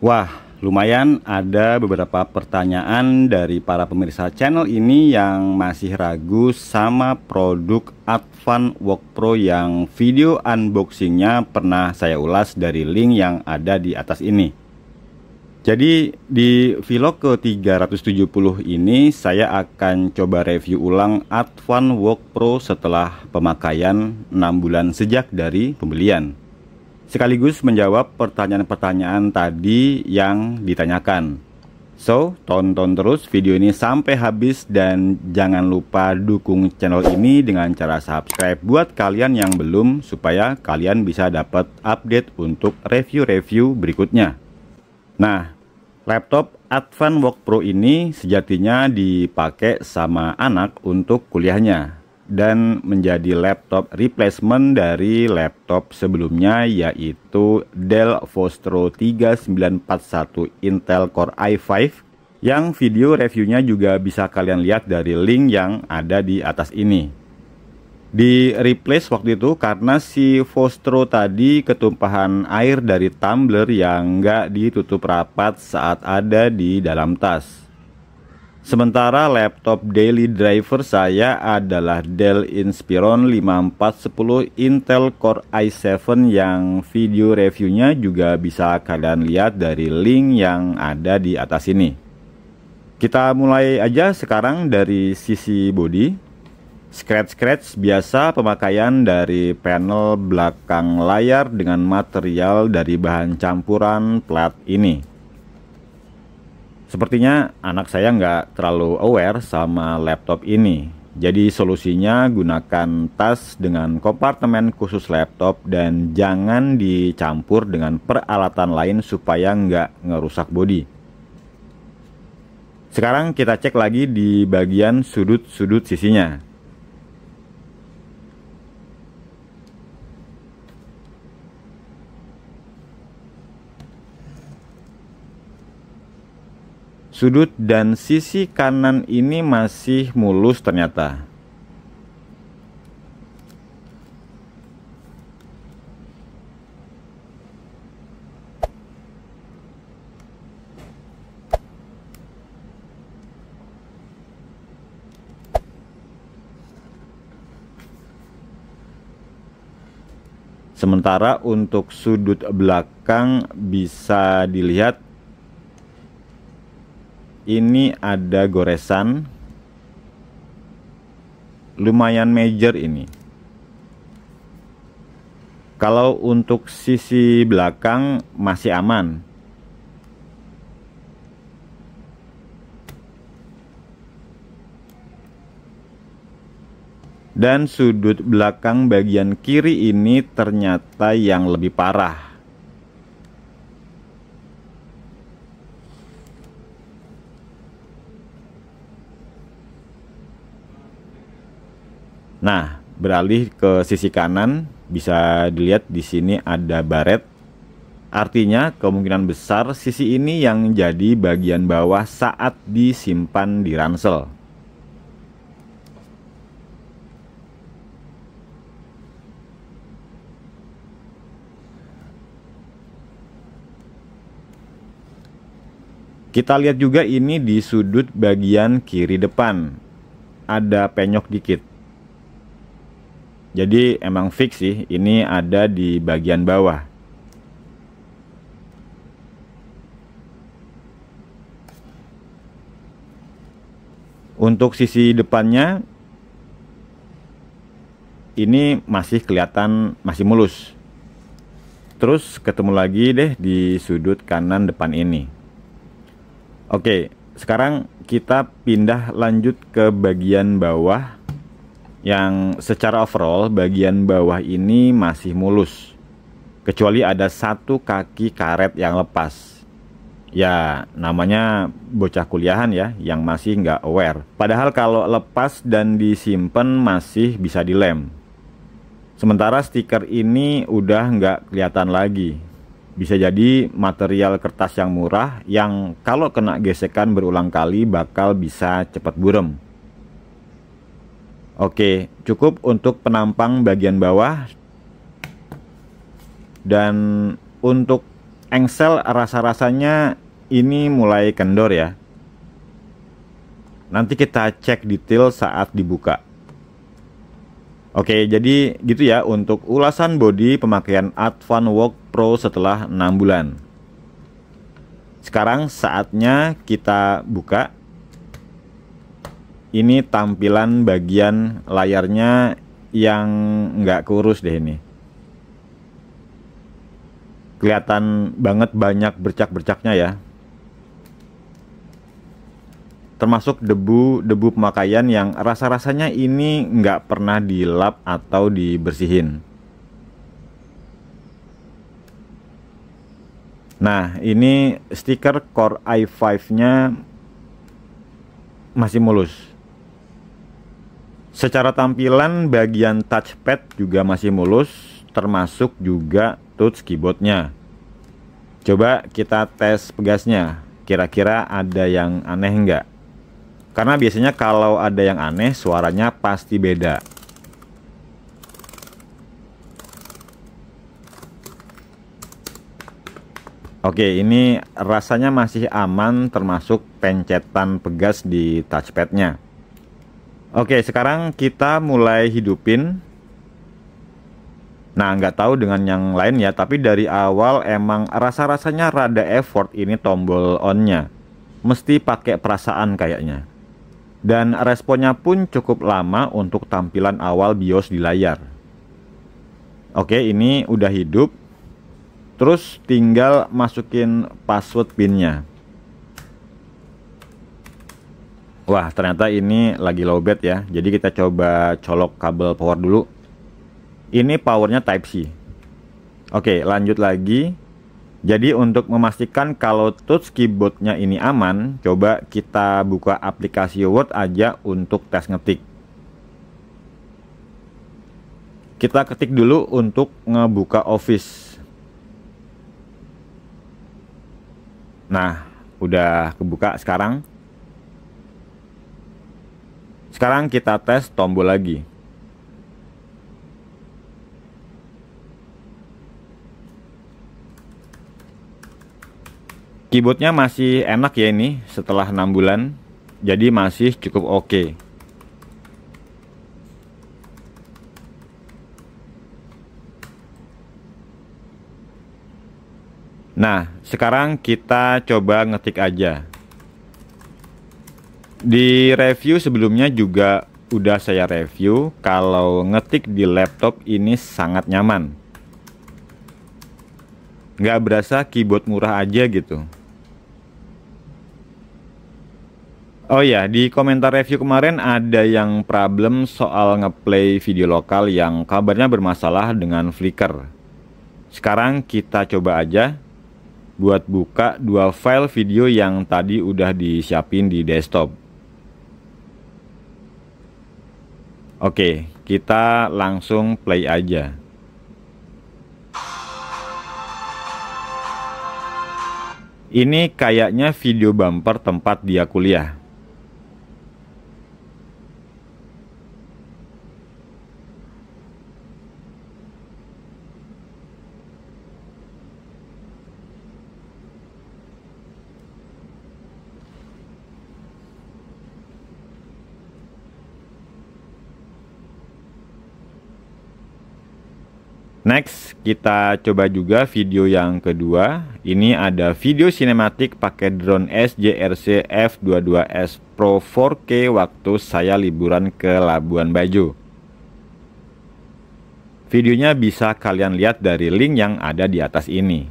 Wah, lumayan ada beberapa pertanyaan dari para pemirsa channel ini yang masih ragu sama produk Advan Walk Pro yang video unboxingnya pernah saya ulas dari link yang ada di atas ini. Jadi di vlog ke-370 ini saya akan coba review ulang Advan Walk Pro setelah pemakaian 6 bulan sejak dari pembelian sekaligus menjawab pertanyaan-pertanyaan tadi yang ditanyakan. So, tonton terus video ini sampai habis dan jangan lupa dukung channel ini dengan cara subscribe buat kalian yang belum supaya kalian bisa dapat update untuk review-review berikutnya. Nah, laptop Advan Work Pro ini sejatinya dipakai sama anak untuk kuliahnya dan menjadi laptop replacement dari laptop sebelumnya yaitu Dell Vostro 3941 Intel Core i5 yang video reviewnya juga bisa kalian lihat dari link yang ada di atas ini. Di replace waktu itu karena si Vostro tadi ketumpahan air dari tumbler yang nggak ditutup rapat saat ada di dalam tas. Sementara laptop daily driver saya adalah Dell Inspiron 5410 Intel Core i7 yang video reviewnya juga bisa kalian lihat dari link yang ada di atas ini. Kita mulai aja sekarang dari sisi body. Scratch-scratch biasa pemakaian dari panel belakang layar dengan material dari bahan campuran plat ini. Sepertinya anak saya nggak terlalu aware sama laptop ini. Jadi solusinya gunakan tas dengan kompartemen khusus laptop dan jangan dicampur dengan peralatan lain supaya nggak ngerusak bodi. Sekarang kita cek lagi di bagian sudut-sudut sisinya. Sudut dan sisi kanan ini masih mulus ternyata. Sementara untuk sudut belakang bisa dilihat ini ada goresan lumayan major ini kalau untuk sisi belakang masih aman dan sudut belakang bagian kiri ini ternyata yang lebih parah Nah, beralih ke sisi kanan, bisa dilihat di sini ada baret. Artinya, kemungkinan besar sisi ini yang jadi bagian bawah saat disimpan di ransel. Kita lihat juga ini di sudut bagian kiri depan. Ada penyok dikit. Jadi emang fix sih, ini ada di bagian bawah. Untuk sisi depannya ini masih kelihatan masih mulus. Terus ketemu lagi deh di sudut kanan depan ini. Oke, sekarang kita pindah lanjut ke bagian bawah yang secara overall bagian bawah ini masih mulus. Kecuali ada satu kaki karet yang lepas. Ya, namanya bocah kuliahan ya, yang masih nggak aware. Padahal kalau lepas dan disimpan masih bisa dilem. Sementara stiker ini udah nggak kelihatan lagi. Bisa jadi material kertas yang murah yang kalau kena gesekan berulang kali bakal bisa cepat burem. Oke, cukup untuk penampang bagian bawah. Dan untuk engsel rasa-rasanya ini mulai kendor ya. Nanti kita cek detail saat dibuka. Oke, jadi gitu ya untuk ulasan bodi pemakaian Advan Walk Pro setelah 6 bulan. Sekarang saatnya kita buka ini tampilan bagian layarnya yang nggak kurus deh ini kelihatan banget banyak bercak-bercaknya ya termasuk debu-debu pemakaian yang rasa-rasanya ini nggak pernah dilap atau dibersihin. Nah, ini stiker Core i5-nya masih mulus. Secara tampilan bagian touchpad juga masih mulus termasuk juga touch keyboardnya. Coba kita tes pegasnya, kira-kira ada yang aneh enggak Karena biasanya kalau ada yang aneh suaranya pasti beda. Oke, ini rasanya masih aman termasuk pencetan pegas di touchpadnya. Oke, sekarang kita mulai hidupin. Nah, nggak tahu dengan yang lain ya, tapi dari awal emang rasa-rasanya rada effort ini tombol on-nya. Mesti pakai perasaan kayaknya. Dan responnya pun cukup lama untuk tampilan awal BIOS di layar. Oke, ini udah hidup. Terus tinggal masukin password pinnya. Wah, ternyata ini lagi lowbat ya. Jadi kita coba colok kabel power dulu. Ini powernya type C. Oke, lanjut lagi. Jadi untuk memastikan kalau touch keyboardnya ini aman, coba kita buka aplikasi Word aja untuk tes ngetik. Kita ketik dulu untuk ngebuka Office. Nah, udah kebuka sekarang. Sekarang kita tes tombol lagi. Keyboardnya masih enak ya ini setelah 6 bulan, jadi masih cukup oke. Okay. Nah, sekarang kita coba ngetik aja. Di review sebelumnya juga udah saya review kalau ngetik di laptop ini sangat nyaman. Nggak berasa keyboard murah aja gitu. Oh ya, di komentar review kemarin ada yang problem soal ngeplay video lokal yang kabarnya bermasalah dengan Flickr. Sekarang kita coba aja buat buka dua file video yang tadi udah disiapin di desktop. Oke, kita langsung play aja. Ini kayaknya video bumper tempat dia kuliah. Next, kita coba juga video yang kedua. Ini ada video sinematik pakai drone SJRC F22S Pro 4K waktu saya liburan ke Labuan Bajo. Videonya bisa kalian lihat dari link yang ada di atas ini.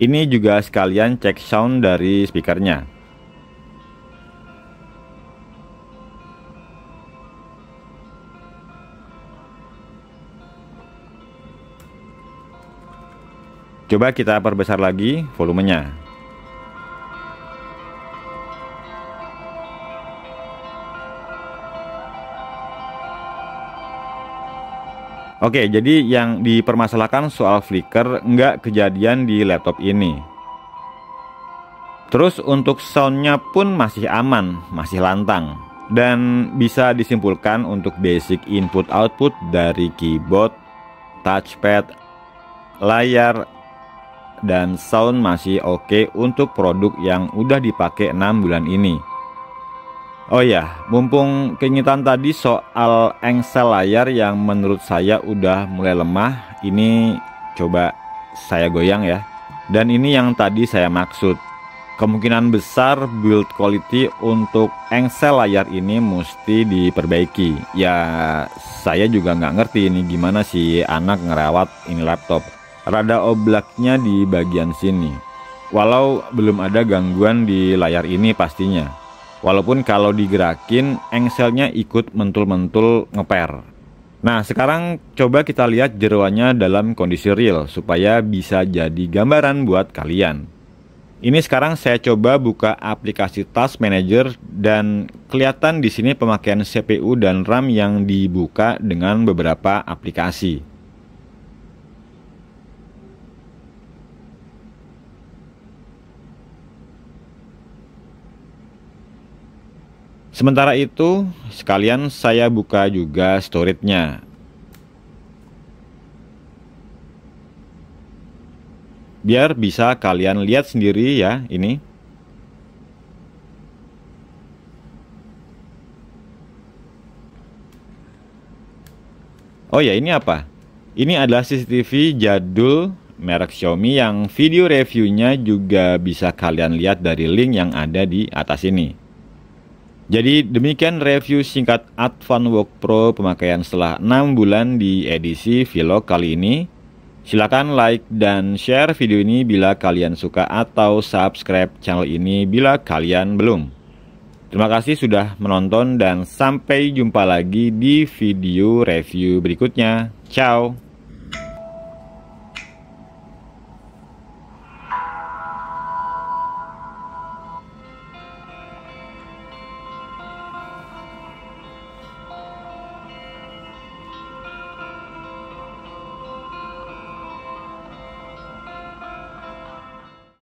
Ini juga sekalian cek sound dari speakernya. Coba kita perbesar lagi volumenya. Oke, jadi yang dipermasalahkan soal flicker nggak kejadian di laptop ini. Terus untuk soundnya pun masih aman, masih lantang. Dan bisa disimpulkan untuk basic input output dari keyboard, touchpad, layar, dan sound masih oke okay untuk produk yang udah dipakai 6 bulan ini. Oh ya, mumpung keingetan tadi soal engsel layar yang menurut saya udah mulai lemah, ini coba saya goyang ya. Dan ini yang tadi saya maksud. Kemungkinan besar build quality untuk engsel layar ini mesti diperbaiki. Ya, saya juga nggak ngerti ini gimana sih anak ngerawat ini laptop rada oblaknya di bagian sini. Walau belum ada gangguan di layar ini pastinya. Walaupun kalau digerakin, engselnya ikut mentul-mentul ngeper. Nah, sekarang coba kita lihat jeruannya dalam kondisi real supaya bisa jadi gambaran buat kalian. Ini sekarang saya coba buka aplikasi Task Manager dan kelihatan di sini pemakaian CPU dan RAM yang dibuka dengan beberapa aplikasi. Sementara itu, sekalian saya buka juga storage-nya. Biar bisa kalian lihat sendiri ya, ini. Oh ya, ini apa? Ini adalah CCTV jadul merek Xiaomi yang video reviewnya juga bisa kalian lihat dari link yang ada di atas ini. Jadi demikian review singkat Advan Walk Pro pemakaian setelah 6 bulan di edisi Vlog kali ini. Silakan like dan share video ini bila kalian suka atau subscribe channel ini bila kalian belum. Terima kasih sudah menonton dan sampai jumpa lagi di video review berikutnya. Ciao!